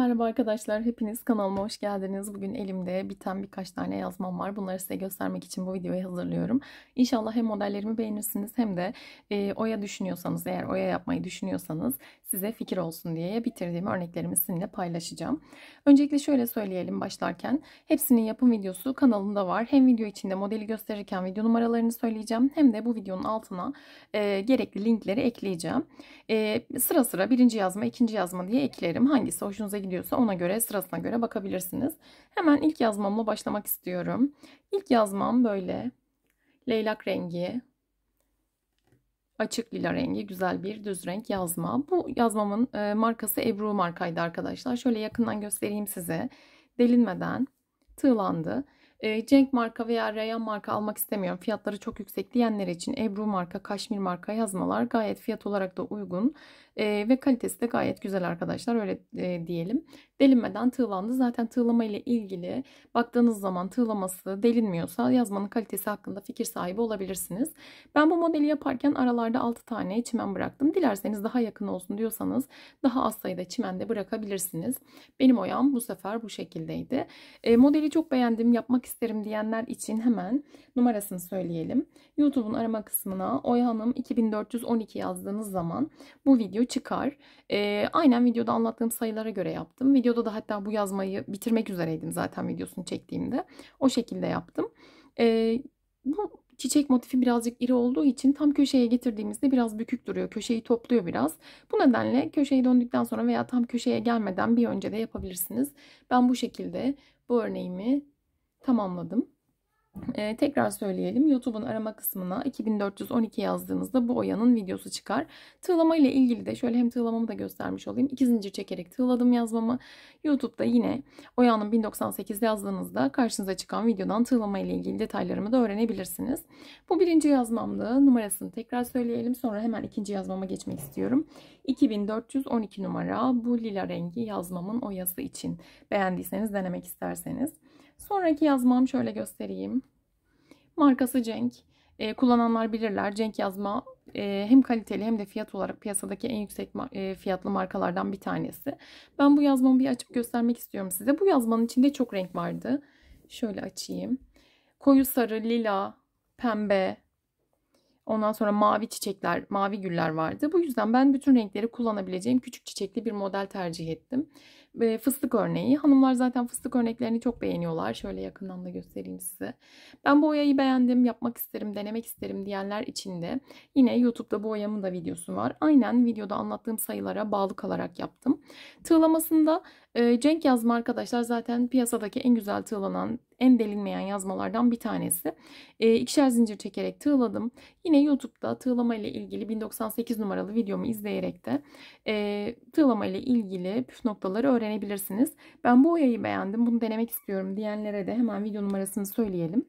Merhaba arkadaşlar, hepiniz kanalıma hoş geldiniz. Bugün elimde biten birkaç tane yazmam var. Bunları size göstermek için bu videoyu hazırlıyorum. İnşallah hem modellerimi beğenirsiniz hem de e, oya düşünüyorsanız, eğer oya yapmayı düşünüyorsanız size fikir olsun diye bitirdiğim örneklerimi sizinle paylaşacağım. Öncelikle şöyle söyleyelim başlarken. Hepsinin yapım videosu kanalımda var. Hem video içinde modeli gösterirken video numaralarını söyleyeceğim hem de bu videonun altına e, gerekli linkleri ekleyeceğim. E, sıra sıra birinci yazma, ikinci yazma diye eklerim. Hangisi hoşunuza gidiyor ediyorsa ona göre sırasına göre bakabilirsiniz. Hemen ilk yazmamla başlamak istiyorum. İlk yazmam böyle leylak rengi, açık lila rengi güzel bir düz renk yazma. Bu yazmamın e, markası Ebru markaydı arkadaşlar. Şöyle yakından göstereyim size. Delinmeden tığlandı. E, Cenk marka veya Rayan marka almak istemiyorum. Fiyatları çok yüksek diyenler için Ebru marka, Kaşmir marka yazmalar gayet fiyat olarak da uygun. Ee, ve kalitesi de gayet güzel arkadaşlar öyle e, diyelim. Delinmeden tığlandı. Zaten tığlama ile ilgili baktığınız zaman tığlaması delinmiyorsa yazmanın kalitesi hakkında fikir sahibi olabilirsiniz. Ben bu modeli yaparken aralarda 6 tane çimen bıraktım. Dilerseniz daha yakın olsun diyorsanız daha az sayıda çimen de bırakabilirsiniz. Benim oyam bu sefer bu şekildeydi. E, modeli çok beğendim. Yapmak isterim diyenler için hemen numarasını söyleyelim. YouTube'un arama kısmına Oya Hanım 2412 yazdığınız zaman bu video çıkar. E, aynen videoda anlattığım sayılara göre yaptım. Videoda da hatta bu yazmayı bitirmek üzereydim zaten videosunu çektiğimde. O şekilde yaptım. E, bu çiçek motifi birazcık iri olduğu için tam köşeye getirdiğimizde biraz bükük duruyor. Köşeyi topluyor biraz. Bu nedenle köşeyi döndükten sonra veya tam köşeye gelmeden bir önce de yapabilirsiniz. Ben bu şekilde bu örneğimi tamamladım. Ee, tekrar söyleyelim. YouTube'un arama kısmına 2412 yazdığınızda bu oyanın videosu çıkar. Tığlama ile ilgili de şöyle hem tığlamamı da göstermiş olayım. İki zincir çekerek tığladım yazmamı. YouTube'da yine oyanın 1098 yazdığınızda karşınıza çıkan videodan tığlama ile ilgili detaylarımı da öğrenebilirsiniz. Bu birinci yazmamdı. Numarasını tekrar söyleyelim. Sonra hemen ikinci yazmama geçmek istiyorum. 2412 numara bu lila rengi yazmamın oyası için. Beğendiyseniz denemek isterseniz. Sonraki yazmam şöyle göstereyim. Markası Cenk. E, kullananlar bilirler. Cenk yazma e, hem kaliteli hem de fiyat olarak piyasadaki en yüksek e, fiyatlı markalardan bir tanesi. Ben bu yazmamı bir açıp göstermek istiyorum size. Bu yazmanın içinde çok renk vardı. Şöyle açayım. Koyu sarı, lila, pembe, ondan sonra mavi çiçekler, mavi güller vardı. Bu yüzden ben bütün renkleri kullanabileceğim küçük çiçekli bir model tercih ettim e, fıstık örneği. Hanımlar zaten fıstık örneklerini çok beğeniyorlar. Şöyle yakından da göstereyim size. Ben bu oyayı beğendim, yapmak isterim, denemek isterim diyenler için de yine YouTube'da bu oyamın da videosu var. Aynen videoda anlattığım sayılara bağlı kalarak yaptım. Tığlamasında e, Cenk yazma arkadaşlar zaten piyasadaki en güzel tığlanan, en delinmeyen yazmalardan bir tanesi. E, ikişer zincir çekerek tığladım. Yine YouTube'da tığlama ile ilgili 1098 numaralı videomu izleyerek de e, tığlama ile ilgili püf noktaları öğrenebilirsiniz. Ben bu oyayı beğendim, bunu denemek istiyorum diyenlere de hemen video numarasını söyleyelim.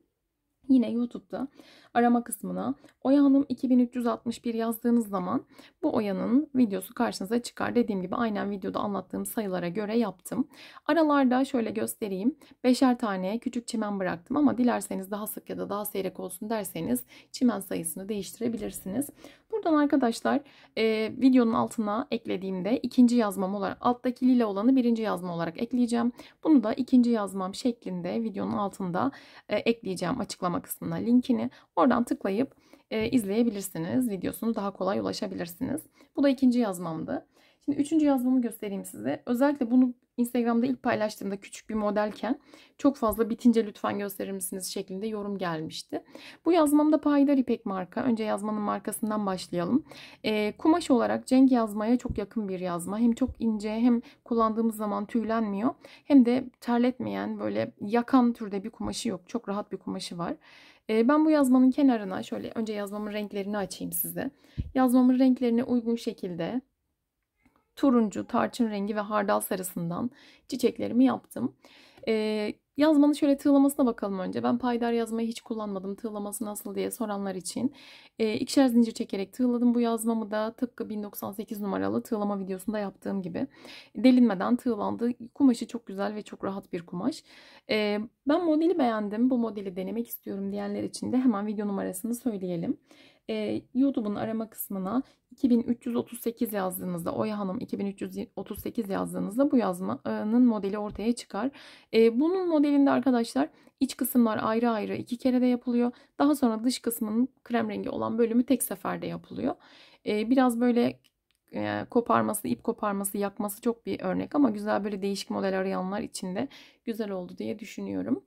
Yine YouTube'da arama kısmına Oyanım 2361 yazdığınız zaman bu Oya'nın videosu karşınıza çıkar. Dediğim gibi aynen videoda anlattığım sayılara göre yaptım. Aralarda şöyle göstereyim. Beşer tane küçük çimen bıraktım ama dilerseniz daha sık ya da daha seyrek olsun derseniz çimen sayısını değiştirebilirsiniz. Buradan arkadaşlar e, videonun altına eklediğimde ikinci yazmam olarak alttaki lila olanı birinci yazma olarak ekleyeceğim. Bunu da ikinci yazmam şeklinde videonun altında e, ekleyeceğim açıklama kısmına linkini. O Oradan tıklayıp e, izleyebilirsiniz. Videosunu daha kolay ulaşabilirsiniz. Bu da ikinci yazmamdı. Şimdi üçüncü yazmamı göstereyim size. Özellikle bunu Instagram'da ilk paylaştığımda küçük bir modelken çok fazla bitince lütfen gösterir misiniz şeklinde yorum gelmişti. Bu yazmamda Payidar İpek marka. Önce yazmanın markasından başlayalım. E, kumaş olarak cenk yazmaya çok yakın bir yazma. Hem çok ince hem kullandığımız zaman tüylenmiyor. Hem de terletmeyen böyle yakan türde bir kumaşı yok. Çok rahat bir kumaşı var. Ee, ben bu yazmanın kenarına şöyle önce yazmamın renklerini açayım size. Yazmamın renklerine uygun şekilde turuncu, tarçın rengi ve hardal sarısından çiçeklerimi yaptım. E, Yazmanın şöyle tığlamasına bakalım önce. Ben paydar yazmayı hiç kullanmadım. Tığlaması nasıl diye soranlar için. E, ikişer zincir çekerek tığladım bu yazmamı da tıpkı 1098 numaralı tığlama videosunda yaptığım gibi. Delinmeden tığlandı. Kumaşı çok güzel ve çok rahat bir kumaş. E, ben modeli beğendim. Bu modeli denemek istiyorum diyenler için de hemen video numarasını söyleyelim e, YouTube'un arama kısmına 2338 yazdığınızda Oya Hanım 2338 yazdığınızda bu yazmanın modeli ortaya çıkar. E, bunun modelinde arkadaşlar iç kısımlar ayrı ayrı iki kere de yapılıyor. Daha sonra dış kısmının krem rengi olan bölümü tek seferde yapılıyor. E, biraz böyle e, koparması, ip koparması, yakması çok bir örnek ama güzel böyle değişik model arayanlar için de güzel oldu diye düşünüyorum.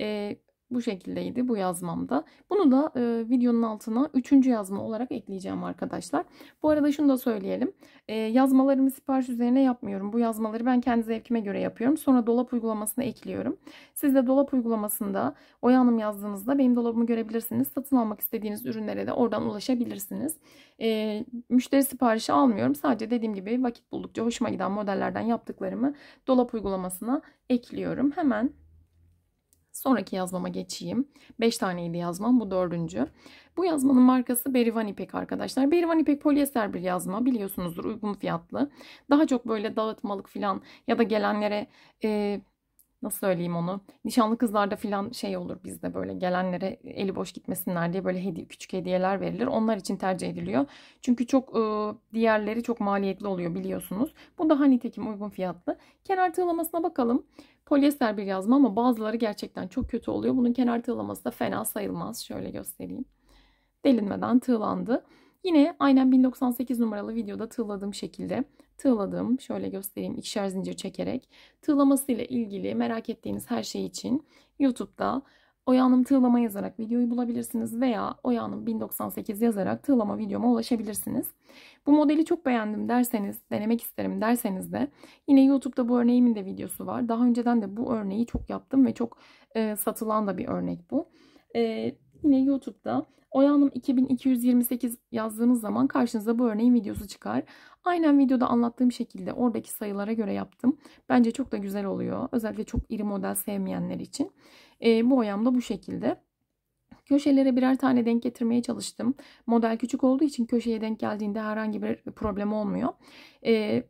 E, bu şekildeydi bu yazmamda. Bunu da e, videonun altına üçüncü yazma olarak ekleyeceğim arkadaşlar. Bu arada şunu da söyleyelim. E, yazmalarımı sipariş üzerine yapmıyorum. Bu yazmaları ben kendi zevkime göre yapıyorum. Sonra dolap uygulamasına ekliyorum. Siz de dolap uygulamasında Oya Hanım yazdığınızda benim dolabımı görebilirsiniz. Satın almak istediğiniz ürünlere de oradan ulaşabilirsiniz. E, müşteri siparişi almıyorum. Sadece dediğim gibi vakit buldukça hoşuma giden modellerden yaptıklarımı dolap uygulamasına ekliyorum. Hemen Sonraki yazmama geçeyim. 5 taneydi yazmam. Bu dördüncü. Bu yazmanın markası Berivan İpek arkadaşlar. Berivan İpek polyester bir yazma. Biliyorsunuzdur uygun fiyatlı. Daha çok böyle dağıtmalık falan ya da gelenlere... E, nasıl söyleyeyim onu nişanlı kızlarda filan şey olur bizde böyle gelenlere eli boş gitmesinler diye böyle hediye, küçük hediyeler verilir. Onlar için tercih ediliyor. Çünkü çok e, diğerleri çok maliyetli oluyor biliyorsunuz. Bu daha nitekim uygun fiyatlı. Kenar tığlamasına bakalım. Polyester bir yazma ama bazıları gerçekten çok kötü oluyor. Bunun kenar tığlaması da fena sayılmaz. Şöyle göstereyim. Delinmeden tığlandı. Yine aynen 1098 numaralı videoda tığladığım şekilde tığladım. Şöyle göstereyim ikişer zincir çekerek. Tığlaması ile ilgili merak ettiğiniz her şey için YouTube'da Oya Hanım Tığlama yazarak videoyu bulabilirsiniz veya Oya Hanım 1098 yazarak tığlama videoma ulaşabilirsiniz. Bu modeli çok beğendim derseniz, denemek isterim derseniz de yine YouTube'da bu örneğimin de videosu var. Daha önceden de bu örneği çok yaptım ve çok e, satılan da bir örnek bu. E, yine YouTube'da Oya Hanım 2228 yazdığınız zaman karşınıza bu örneğin videosu çıkar. Aynen videoda anlattığım şekilde oradaki sayılara göre yaptım. Bence çok da güzel oluyor. Özellikle çok iri model sevmeyenler için. E, bu oyam bu şekilde. Köşelere birer tane denk getirmeye çalıştım. Model küçük olduğu için köşeye denk geldiğinde herhangi bir problem olmuyor. E,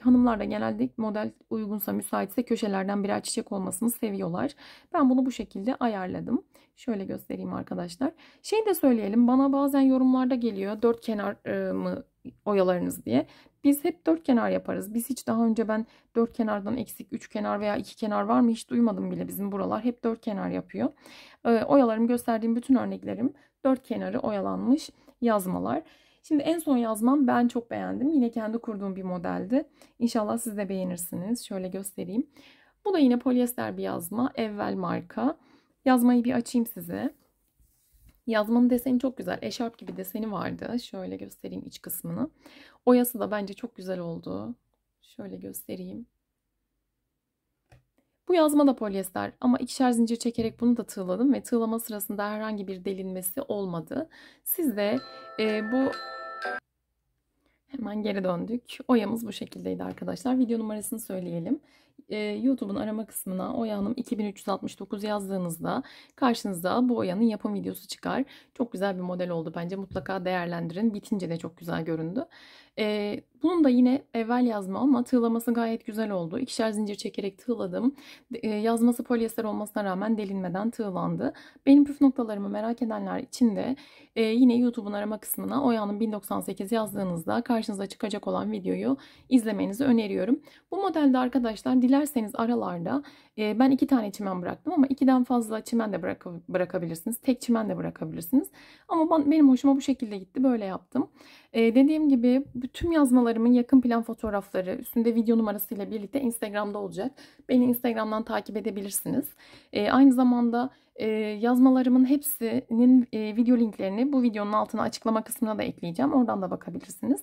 hanımlar da genelde model uygunsa müsaitse köşelerden birer çiçek olmasını seviyorlar. Ben bunu bu şekilde ayarladım. Şöyle göstereyim arkadaşlar. Şey de söyleyelim bana bazen yorumlarda geliyor dört kenar mı oyalarınız diye. Biz hep dört kenar yaparız. Biz hiç daha önce ben dört kenardan eksik üç kenar veya iki kenar var mı hiç duymadım bile bizim buralar. Hep dört kenar yapıyor. E, oyalarım gösterdiğim bütün örneklerim dört kenarı oyalanmış yazmalar. Şimdi en son yazmam ben çok beğendim. Yine kendi kurduğum bir modeldi. İnşallah siz de beğenirsiniz. Şöyle göstereyim. Bu da yine polyester bir yazma. Evvel marka. Yazmayı bir açayım size. Yazmanın deseni çok güzel. Eşarp gibi deseni vardı. Şöyle göstereyim iç kısmını. Oyası da bence çok güzel oldu. Şöyle göstereyim. Bu yazma da polyester ama ikişer zincir çekerek bunu da tığladım ve tığlama sırasında herhangi bir delinmesi olmadı. Siz de e, bu hemen geri döndük. Oyamız bu şekildeydi arkadaşlar. Video numarasını söyleyelim e, YouTube'un arama kısmına Oyanım Hanım 2369 yazdığınızda karşınızda bu Oya'nın yapım videosu çıkar. Çok güzel bir model oldu bence. Mutlaka değerlendirin. Bitince de çok güzel göründü. E, bunun da yine evvel yazma ama tığlaması gayet güzel oldu. İkişer zincir çekerek tığladım. E, yazması polyester olmasına rağmen delinmeden tığlandı. Benim püf noktalarımı merak edenler için de e, yine YouTube'un arama kısmına Oya'nın 1098 yazdığınızda karşınıza çıkacak olan videoyu izlemenizi öneriyorum. Bu modelde arkadaşlar dilerseniz aralarda e, ben iki tane çimen bıraktım ama ikiden fazla çimen de bırak bırakabilirsiniz. Tek çimen de bırakabilirsiniz. Ama ben, benim hoşuma bu şekilde gitti. Böyle yaptım. E, dediğim gibi bu tüm yazmalarımın yakın plan fotoğrafları üstünde video numarasıyla birlikte Instagram'da olacak. Beni Instagram'dan takip edebilirsiniz. E, aynı zamanda e, yazmalarımın hepsinin e, video linklerini bu videonun altına açıklama kısmına da ekleyeceğim. Oradan da bakabilirsiniz.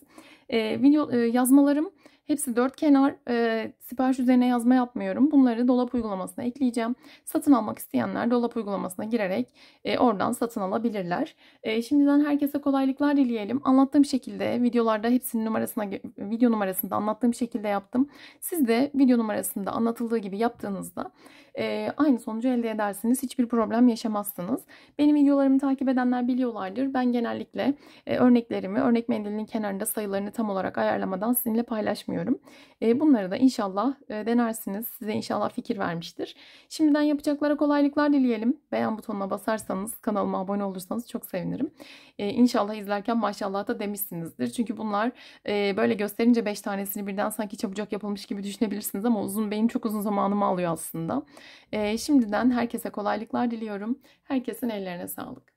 E, video e, yazmalarım hepsi dört kenar e, sipariş üzerine yazma yapmıyorum. Bunları dolap uygulamasına ekleyeceğim. Satın almak isteyenler dolap uygulamasına girerek e, oradan satın alabilirler. E, şimdiden herkese kolaylıklar dileyelim. Anlattığım şekilde videolarda hepsinin numarasına video numarasında anlattığım şekilde yaptım. Siz de video numarasında anlatıldığı gibi yaptığınızda e, aynı sonucu elde edersiniz. Hiçbir problem problem yaşamazsınız. Benim videolarımı takip edenler biliyorlardır. Ben genellikle e, örneklerimi örnek mendilinin kenarında sayılarını tam olarak ayarlamadan sizinle paylaşmıyorum. E, bunları da inşallah e, denersiniz. Size inşallah fikir vermiştir. Şimdiden yapacaklara kolaylıklar dileyelim. Beğen butonuna basarsanız, kanalıma abone olursanız çok sevinirim. E, inşallah izlerken maşallah da demişsinizdir. Çünkü bunlar e, böyle gösterince 5 tanesini birden sanki çabucak yapılmış gibi düşünebilirsiniz ama uzun benim çok uzun zamanımı alıyor aslında. E, şimdiden herkese kolaylıklar diliyorum. Herkesin ellerine sağlık.